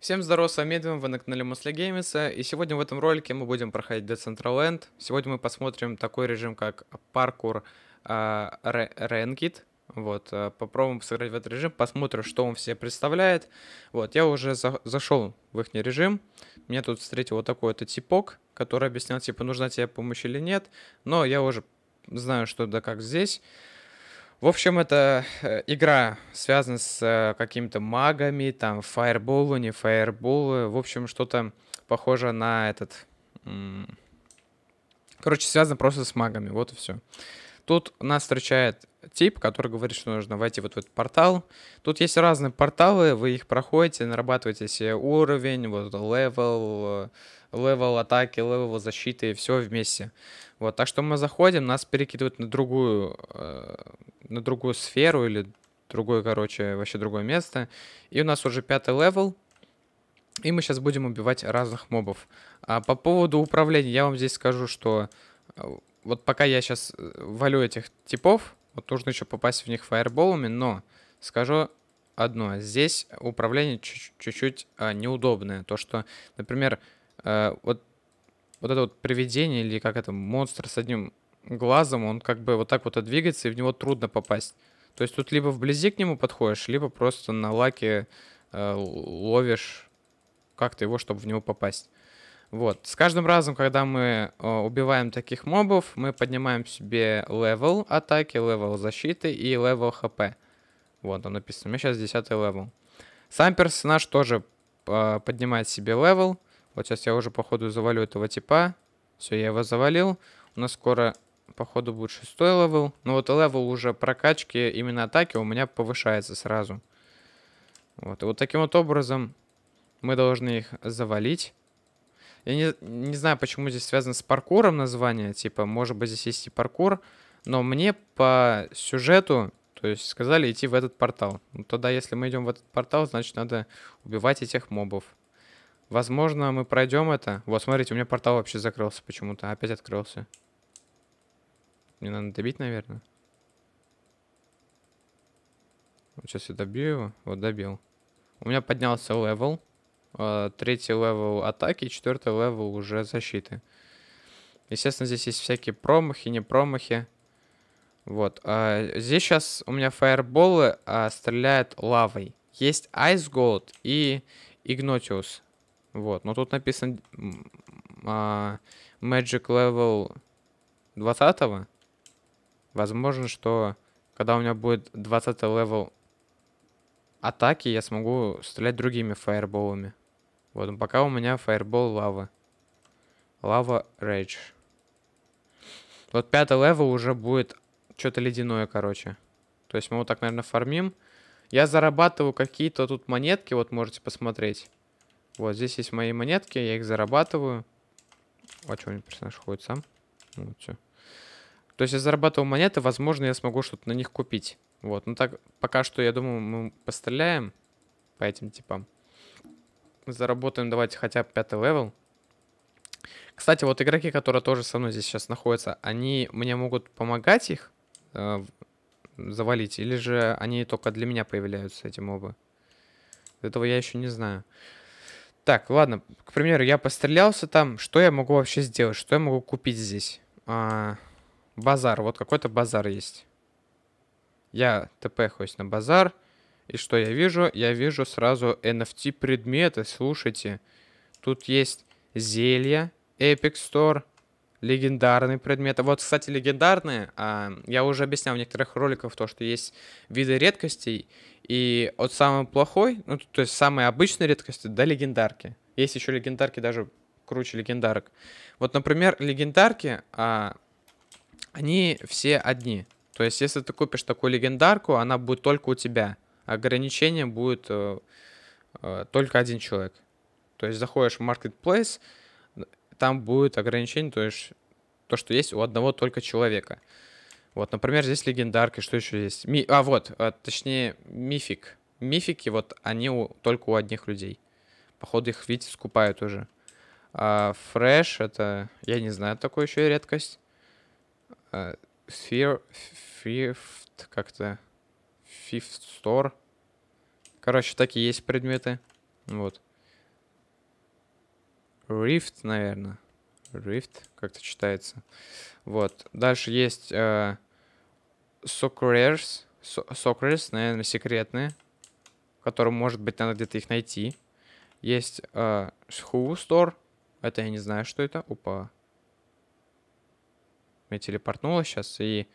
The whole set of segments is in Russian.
Всем здорова, с вами Медвин, вы на канале Мысли Геймиса, и сегодня в этом ролике мы будем проходить Decentraland. Сегодня мы посмотрим такой режим, как паркур Ренкит. Вот, а, попробуем сыграть в этот режим, посмотрим, что он все представляет. Вот, я уже за зашел в их режим, меня тут встретил вот такой вот типок, который объяснял, типа, нужна тебе помощь или нет, но я уже знаю, что да как здесь. В общем, это э, игра связана с э, какими-то магами, там, фаерболы, не фаерболы. В общем, что-то похоже на этот... Короче, связано просто с магами, вот и все. Тут нас встречает тип, который говорит, что нужно войти вот в этот портал. Тут есть разные порталы, вы их проходите, нарабатываете себе уровень, вот level, левел атаки, левел защиты и все вместе. Вот, так что мы заходим, нас перекидывают на другую, э, на другую сферу или другое, короче, вообще другое место. И у нас уже пятый левел. И мы сейчас будем убивать разных мобов. А по поводу управления я вам здесь скажу, что э, вот пока я сейчас э, валю этих типов, вот нужно еще попасть в них фаерболами, но скажу одно. Здесь управление чуть-чуть а, неудобное. То, что, например, Э, вот, вот это вот привидение или как это, монстр с одним глазом, он как бы вот так вот двигается, и в него трудно попасть. То есть тут либо вблизи к нему подходишь, либо просто на лаке э, ловишь как-то его, чтобы в него попасть. Вот. С каждым разом, когда мы э, убиваем таких мобов, мы поднимаем себе левел атаки, левел защиты и левел хп. Вот там написано. У меня сейчас 10 левел. Сам персонаж тоже э, поднимает себе левел. Вот сейчас я уже, походу, завалю этого типа. Все, я его завалил. У нас скоро, походу, будет шестой левел. Но ну вот левел уже прокачки именно атаки у меня повышается сразу. Вот, и вот таким вот образом мы должны их завалить. Я не, не знаю, почему здесь связано с паркуром название. Типа, может быть, здесь есть и паркур. Но мне по сюжету, то есть сказали идти в этот портал. Ну, тогда, если мы идем в этот портал, значит, надо убивать этих мобов. Возможно, мы пройдем это. Вот, смотрите, у меня портал вообще закрылся почему-то. Опять открылся. Мне надо добить, наверное. Вот сейчас я добью его. Вот, добил. У меня поднялся левел. А, третий левел атаки, четвертый левел уже защиты. Естественно, здесь есть всякие промахи, не промахи. Вот. А, здесь сейчас у меня фаерболы а, стреляют лавой. Есть Ice Gold и Игнотиус. Вот, но тут написано а, Magic Level 20 -го. Возможно, что когда у меня будет 20 левел атаки, я смогу стрелять другими фаерболами. Вот, но пока у меня фаербол лава. Лава rage. Вот пятый левел уже будет что-то ледяное, короче. То есть мы вот так, наверное, фармим. Я зарабатываю какие-то тут монетки, вот можете посмотреть. Вот, здесь есть мои монетки, я их зарабатываю. А что, у персонаж ходит сам? Ну, вот, все. То есть я зарабатываю монеты, возможно, я смогу что-то на них купить. Вот, ну так, пока что, я думаю, мы постреляем по этим типам. Заработаем, давайте, хотя бы пятый левел. Кстати, вот игроки, которые тоже со мной здесь сейчас находятся, они мне могут помогать их э, завалить, или же они только для меня появляются, эти мобы? Этого я еще не знаю. Так, ладно, к примеру, я пострелялся там. Что я могу вообще сделать? Что я могу купить здесь? А, базар. Вот какой-то базар есть. Я ТП тпхаюсь на базар. И что я вижу? Я вижу сразу NFT предметы. Слушайте, тут есть зелья, Epic Store, легендарные предметы. Вот, кстати, легендарные. А, я уже объяснял в некоторых роликах то, что есть виды редкостей. И от самой плохой, ну, то есть самые обычные редкости до легендарки. Есть еще легендарки даже круче легендарок. Вот, например, легендарки, а, они все одни. То есть, если ты купишь такую легендарку, она будет только у тебя. Ограничение будет э, э, только один человек. То есть заходишь в marketplace, там будет ограничение, то есть пока что есть у одного только человека. Вот, например, здесь легендарка, что еще есть? Ми... А, вот, а, точнее, мифик. Мифики, вот, они у... только у одних людей. Походу, их, видите, скупают уже. А, фреш, это, я не знаю, такой еще и редкость. А, Sphere, Fifth, как-то, Fifth Store. Короче, такие есть предметы. Вот. Rift, наверное. Rift, как-то читается. Вот. Дальше есть э, Soccerers. наверное, секретные, которым, может быть, надо где-то их найти. Есть э, Who Store. Это я не знаю, что это. Опа. Меня телепортнуло сейчас. И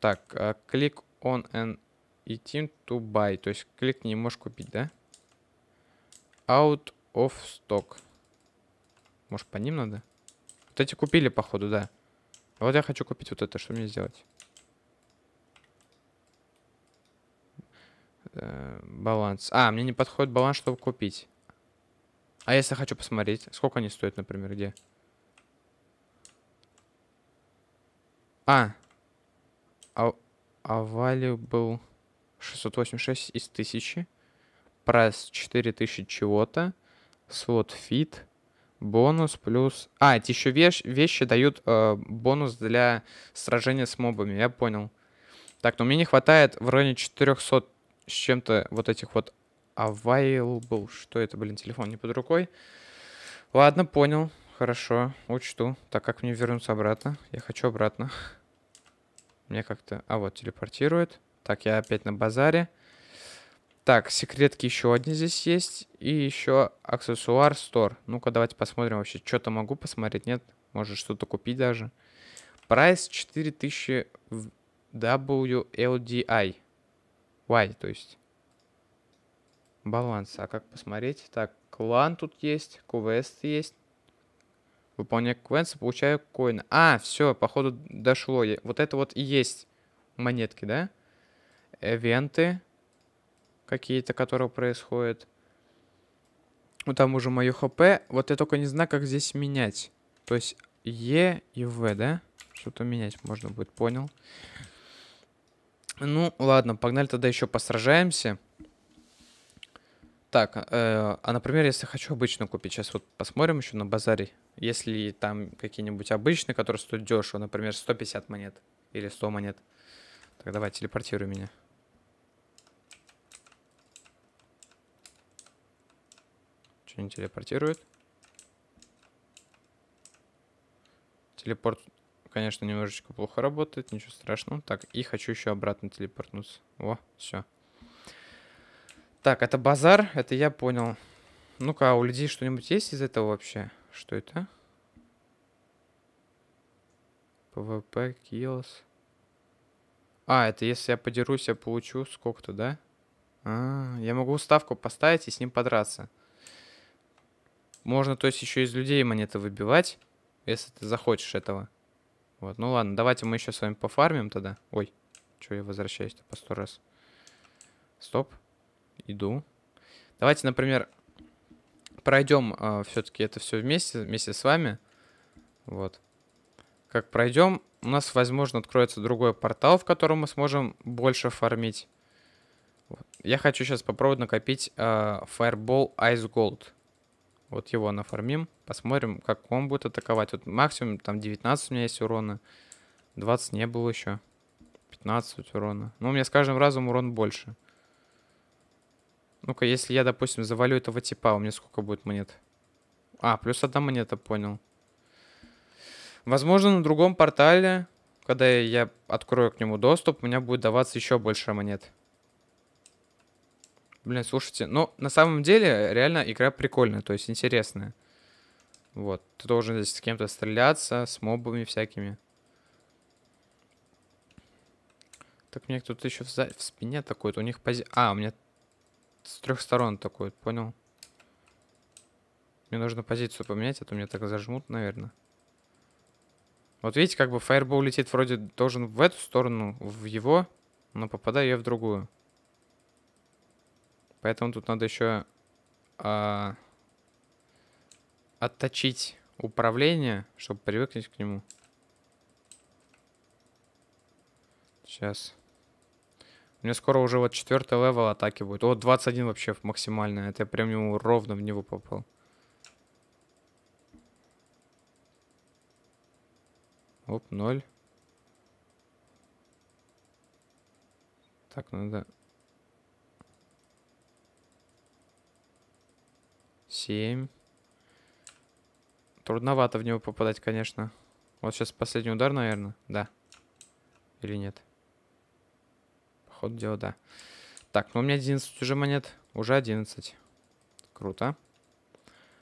так, клик э, click on an item to buy. То есть кликни, можешь купить, да? Out of stock. Может, по ним надо? Вот эти купили, походу, да. вот я хочу купить вот это. Что мне сделать? Э, баланс. А, мне не подходит баланс, чтобы купить. А если хочу посмотреть, сколько они стоят, например, где? А. Авалю а value а был 686 из 1000. Прайс 4000 чего-то. Слот фит. Бонус плюс... А, эти еще вещь, вещи дают э, бонус для сражения с мобами, я понял. Так, но мне не хватает в районе 400 с чем-то вот этих вот available. Что это, блин, телефон не под рукой. Ладно, понял. Хорошо, учту. Так, как мне вернуться обратно? Я хочу обратно. Мне как-то... А, вот, телепортирует. Так, я опять на базаре. Так, секретки еще одни здесь есть. И еще аксессуар стор. Ну-ка, давайте посмотрим вообще, что-то могу посмотреть, нет? Может, что-то купить даже. Прайс 4000 в WLDI. Y, то есть. Баланс. А как посмотреть? Так, клан тут есть, квест есть. Выполняю квест, получаю коин. А, все, походу дошло. Вот это вот и есть монетки, да? Эвенты какие-то, которые происходят. Ну, там уже мое хп. Вот я только не знаю, как здесь менять. То есть Е и В, да? Что-то менять можно будет, понял. Ну, ладно, погнали тогда еще посражаемся. Так, э, а, например, если хочу обычную купить, сейчас вот посмотрим еще на базаре. Если там какие-нибудь обычные, которые стоят дешево, например, 150 монет или 100 монет. Так, давай, телепортируй меня. Что не телепортирует? Телепорт, конечно, немножечко плохо работает, ничего страшного. Так, и хочу еще обратно телепортнуться. О, все. Так, это базар, это я понял. Ну-ка, а у людей что-нибудь есть из этого вообще? Что это? ПВП, киллс. А, это если я подерусь, я получу сколько-то, да? А, я могу ставку поставить и с ним подраться. Можно, то есть, еще из людей монеты выбивать, если ты захочешь этого. Вот, ну ладно, давайте мы еще с вами пофармим тогда. Ой, что я возвращаюсь-то по сто раз. Стоп, иду. Давайте, например, пройдем э, а, все-таки это все вместе, вместе с вами. Вот. Как пройдем, у нас, возможно, откроется другой портал, в котором мы сможем больше фармить. Вот. Я хочу сейчас попробовать накопить э, Fireball Ice Gold. Вот его нафармим. Посмотрим, как он будет атаковать. Вот максимум там 19 у меня есть урона. 20 не было еще. 15 урона. Ну, у меня с каждым разом урон больше. Ну-ка, если я, допустим, завалю этого типа, у меня сколько будет монет? А, плюс одна монета, понял. Возможно, на другом портале, когда я открою к нему доступ, у меня будет даваться еще больше монет. Блин, слушайте, ну, на самом деле, реально игра прикольная, то есть интересная. Вот, ты должен здесь с кем-то стреляться, с мобами всякими. Так, мне кто-то еще в, за... в спине такой, у них пози... А, у меня с трех сторон такой, понял? Мне нужно позицию поменять, а то меня так зажмут, наверное. Вот видите, как бы фаербол летит вроде должен в эту сторону, в его, но попадаю я в другую. Поэтому тут надо еще э, а, отточить управление, чтобы привыкнуть к нему. Сейчас. У меня скоро уже вот четвертый левел атаки будет. О, 21 вообще максимально. Это я прям ему ровно в него попал. Оп, ноль. Так, надо ну 7. Трудновато в него попадать, конечно. Вот сейчас последний удар, наверное. Да. Или нет? Походу дела, да. Так, ну у меня 11 уже монет. Уже 11. Круто.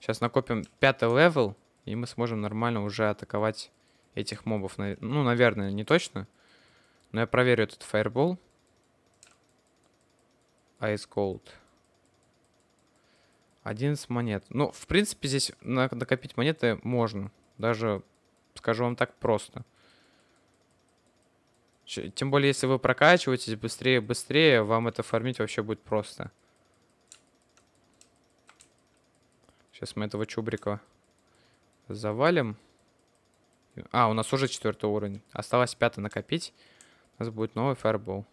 Сейчас накопим пятый левел. И мы сможем нормально уже атаковать этих мобов. Ну, наверное, не точно. Но я проверю этот фаербол. Ice Gold. 11 монет. Ну, в принципе, здесь накопить монеты можно. Даже, скажу вам так, просто. Тем более, если вы прокачиваетесь быстрее, быстрее, вам это фармить вообще будет просто. Сейчас мы этого чубрика завалим. А, у нас уже четвертый уровень. Осталось пятый накопить. У нас будет новый фаербол.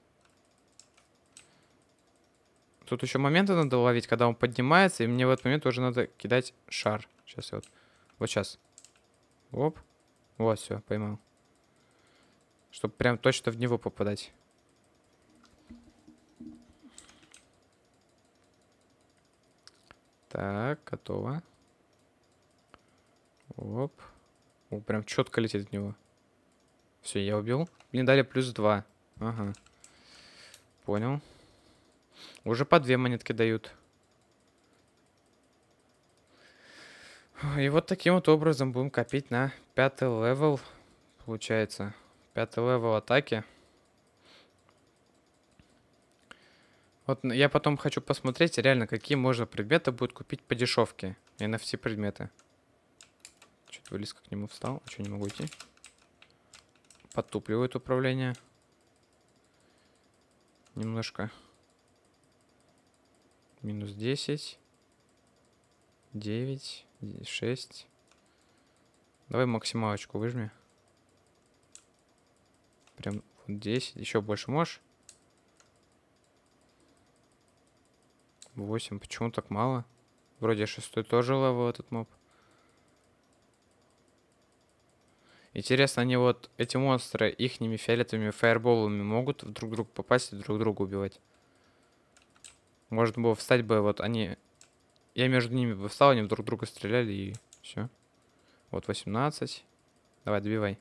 Тут еще моменты надо ловить, когда он поднимается, и мне в этот момент уже надо кидать шар. Сейчас я вот... Вот сейчас. Оп. Вот, все, поймал. Чтобы прям точно в него попадать. Так, готово. Оп. О, прям четко летит в него. Все, я убил. Мне дали плюс два. Ага. Понял. Уже по две монетки дают. И вот таким вот образом будем копить на пятый левел, получается. Пятый левел атаки. Вот я потом хочу посмотреть, реально, какие можно предметы будет купить по дешевке. и на все предметы. Чуть близко к нему встал. А что, не могу идти? Подтупливает управление. Немножко. Минус 10. 9. 6. Давай максималочку выжми. Прям 10. Еще больше можешь? 8. Почему так мало? Вроде шестой тоже левел этот моб. Интересно, они вот, эти монстры, ихними фиолетовыми фаерболами могут друг друг попасть и друг друга убивать? Можно было встать бы, вот они... Я между ними бы встал, они друг друга стреляли и все. Вот 18. Давай, добивай.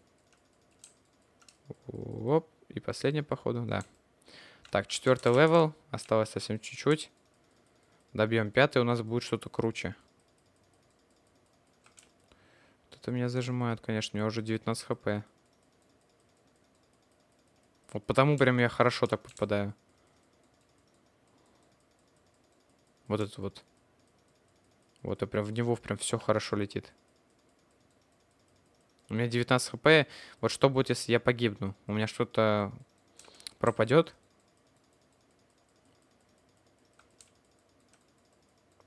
Оп. И последняя, походу, да. Так, четвертый левел. Осталось совсем чуть-чуть. Добьем пятый, у нас будет что-то круче. Что-то меня зажимают, конечно, у меня уже 19 хп. Вот потому прям я хорошо так попадаю. Вот это вот. Вот, а прям в него прям все хорошо летит. У меня 19 хп. Вот что будет, если я погибну? У меня что-то пропадет?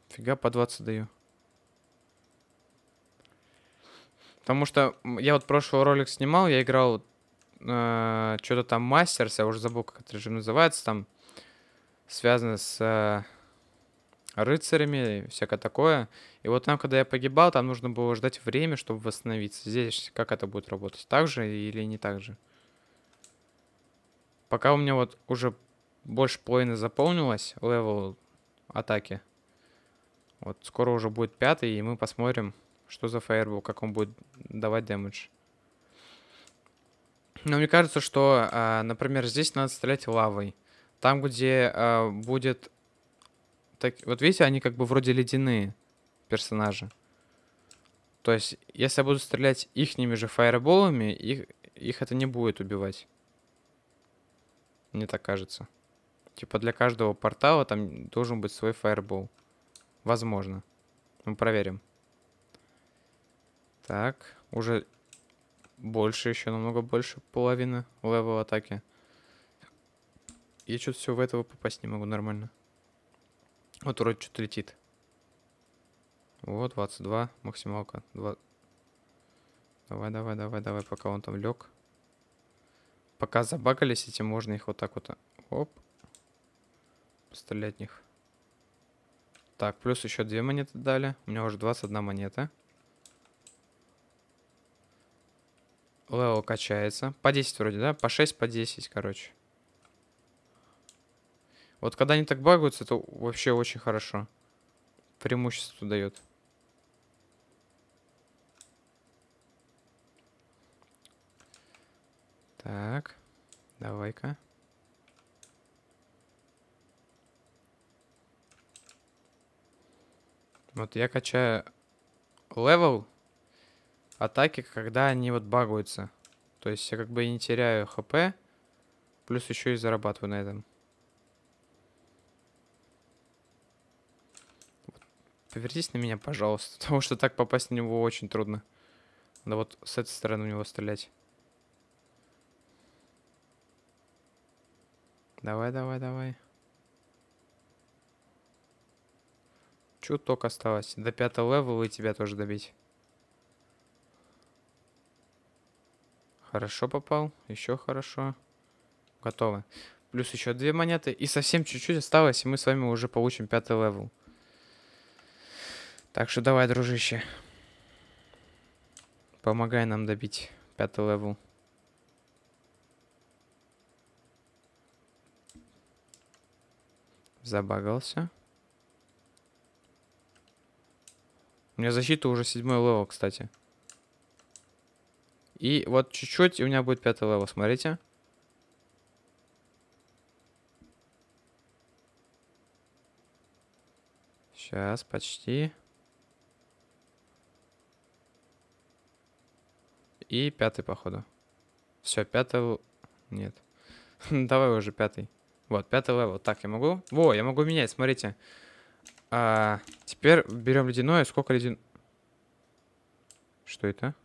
Фига, по 20 даю. Потому что я вот прошлый ролик снимал, я играл э, что-то там мастерс, я уже забыл, как этот режим называется, там связано с э, рыцарями, всякое такое. И вот там, когда я погибал, там нужно было ждать время, чтобы восстановиться. Здесь как это будет работать? Так же или не так же? Пока у меня вот уже больше половины заполнилось левел атаки. Вот скоро уже будет пятый, и мы посмотрим, что за фаербол, как он будет давать дэмэдж. Но мне кажется, что, а, например, здесь надо стрелять лавой. Там, где а, будет так... Вот видите, они как бы вроде ледяные персонажи. То есть, если я буду стрелять ихними же фаерболами, их, их это не будет убивать. Мне так кажется. Типа для каждого портала там должен быть свой фаербол. Возможно. Мы проверим. Так, уже больше, еще намного больше половины левел атаки. Я что-то все в этого попасть не могу нормально. Вот вроде что-то летит. Вот, 22, максималка. 2... Давай, давай, давай, давай, пока он там лег. Пока забагались эти, можно их вот так вот... Оп. Пострелять них. Так, плюс еще две монеты дали. У меня уже 21 монета. Лео качается. По 10 вроде, да? По 6, по 10, короче. Вот когда они так багаются, это вообще очень хорошо. Преимущество дает. Так, давай-ка. Вот я качаю левел атаки, когда они вот багаются. То есть я как бы не теряю хп, плюс еще и зарабатываю на этом. повернись на меня, пожалуйста, потому что так попасть на него очень трудно. Да вот с этой стороны у него стрелять. Давай, давай, давай. Чуток осталось. До пятого левела и тебя тоже добить. Хорошо попал. Еще хорошо. Готово. Плюс еще две монеты. И совсем чуть-чуть осталось, и мы с вами уже получим пятый левел. Так что давай, дружище. Помогай нам добить пятый левел. Забагался. У меня защита уже седьмой левел, кстати. И вот чуть-чуть, и у меня будет пятый левел, смотрите. Сейчас, почти. Почти. И пятый, походу. Все, пятый. Нет. Давай уже пятый. Вот, пятый левел. Так, я могу... Во, я могу менять, смотрите. А, теперь берем ледяное. Сколько ледяное... Что это?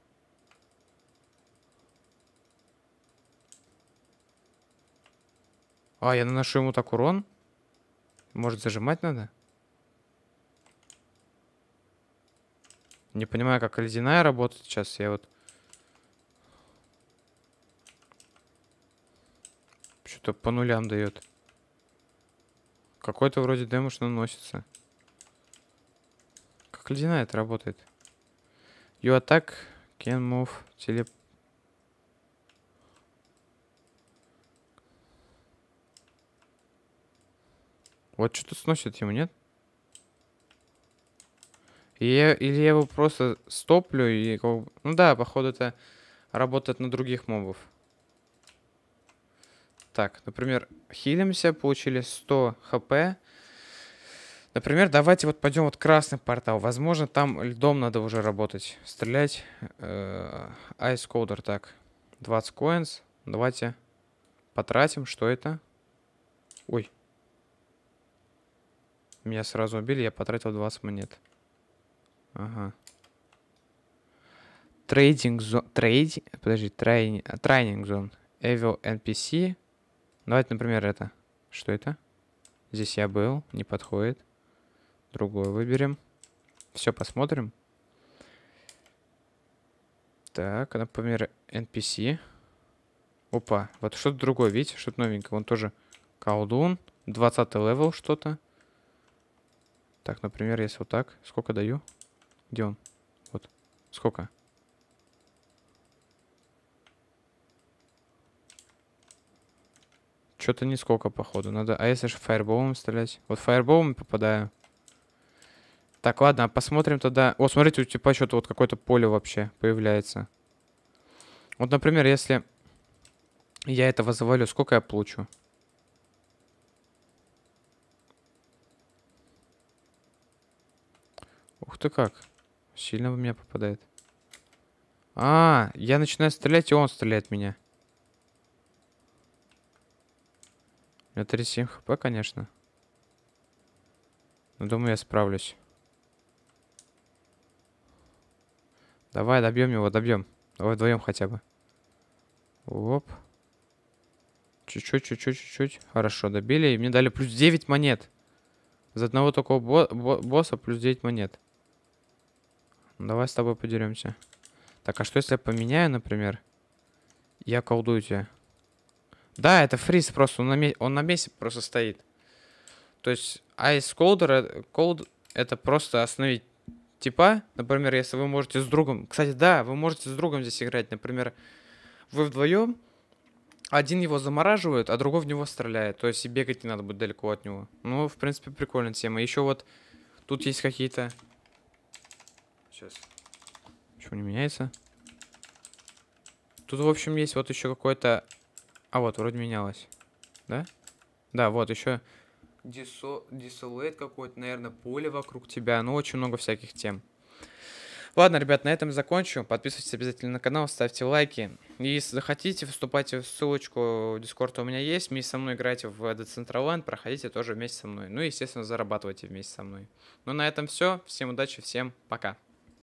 А, я наношу ему так урон? Может, зажимать надо? Не понимаю, как ледяная работает сейчас. Я вот... что-то по нулям дает. Какой-то вроде дэмэдж наносится. Как ледяная это работает. You attack can move телеп... Вот что-то сносит ему, нет? я, или я его просто стоплю и... Ну да, походу это работает на других мобов. Так, например, хилимся, получили 100 хп. Например, давайте вот пойдем вот красный портал. Возможно, там льдом надо уже работать. Стрелять. Э -э, Ice Coder, так. 20 коинс. Давайте потратим. Что это? Ой. Меня сразу убили, я потратил 20 монет. Ага. Трейдинг зон... Трейд... Подожди, трейн... трейнинг зон. Evil NPC. Давайте, например, это. Что это? Здесь я был, не подходит. Другое выберем. Все посмотрим. Так, а, например, NPC. Опа, вот что-то другое, видите, что-то новенькое. Вон тоже колдун, 20 левел что-то. Так, например, если вот так, сколько даю? Где он? Вот, сколько? Что-то нисколько, походу. Надо... А если же фаерболом стрелять? Вот фаерболом попадаю. Так, ладно, посмотрим тогда... О, смотрите, у типа что-то вот какое-то поле вообще появляется. Вот, например, если я этого завалю, сколько я получу? Ух ты как. Сильно в меня попадает. А, я начинаю стрелять, и он стреляет в меня. У меня 37 хп, конечно. Но ну, думаю, я справлюсь. Давай, добьем его, добьем. Давай вдвоем хотя бы. Оп. Чуть-чуть, чуть-чуть, чуть-чуть. Хорошо, добили. И мне дали плюс 9 монет. За одного такого бо бо босса плюс 9 монет. Ну, давай с тобой подеремся. Так, а что если я поменяю, например? Я колдую тебя. Да, это фриз просто, он на, месте, он на месте просто стоит. То есть Ice Colder, cold, это просто остановить типа, например, если вы можете с другом... Кстати, да, вы можете с другом здесь играть, например, вы вдвоем, один его замораживает, а другой в него стреляет. То есть и бегать не надо будет далеко от него. Ну, в принципе, прикольная тема. Еще вот тут есть какие-то... Сейчас. Чего не меняется? Тут, в общем, есть вот еще какой-то а вот, вроде менялось. Да? Да, вот еще дисо... дисолейт какой-то, наверное, поле вокруг тебя. Ну, очень много всяких тем. Ладно, ребят, на этом закончу. Подписывайтесь обязательно на канал, ставьте лайки. И если захотите, вступайте в ссылочку Дискорда у меня есть. Вместе со мной играйте в Decentraland, проходите тоже вместе со мной. Ну и, естественно, зарабатывайте вместе со мной. Ну, на этом все. Всем удачи, всем пока.